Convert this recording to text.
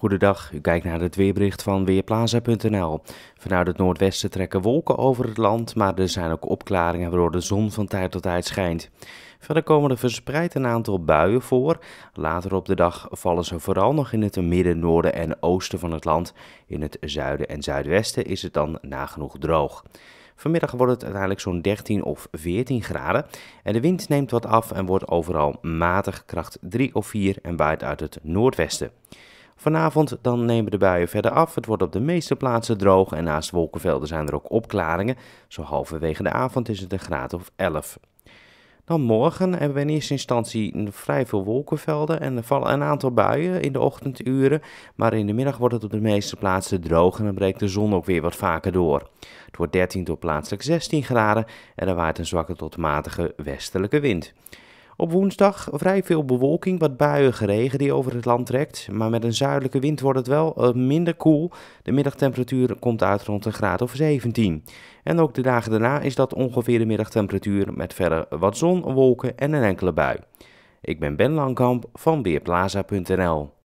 Goedendag, u kijkt naar het weerbericht van Weerplaza.nl. Vanuit het noordwesten trekken wolken over het land, maar er zijn ook opklaringen waardoor de zon van tijd tot tijd schijnt. Verder komen er verspreid een aantal buien voor. Later op de dag vallen ze vooral nog in het midden, noorden en oosten van het land. In het zuiden en zuidwesten is het dan nagenoeg droog. Vanmiddag wordt het uiteindelijk zo'n 13 of 14 graden. En de wind neemt wat af en wordt overal matig kracht 3 of 4 en waait uit het noordwesten. Vanavond dan nemen de buien verder af. Het wordt op de meeste plaatsen droog en naast wolkenvelden zijn er ook opklaringen. Zo halverwege de avond is het een graad of 11. Dan morgen hebben we in eerste instantie vrij veel wolkenvelden en er vallen een aantal buien in de ochtenduren. Maar in de middag wordt het op de meeste plaatsen droog en dan breekt de zon ook weer wat vaker door. Het wordt 13 tot plaatselijk 16 graden en er waait een zwakke tot matige westelijke wind. Op woensdag vrij veel bewolking, wat buiige regen die over het land trekt. Maar met een zuidelijke wind wordt het wel eh, minder koel. De middagtemperatuur komt uit rond een graad of 17. En ook de dagen daarna is dat ongeveer de middagtemperatuur met verder wat zon, wolken en een enkele bui. Ik ben Ben Langkamp van Weerplaza.nl.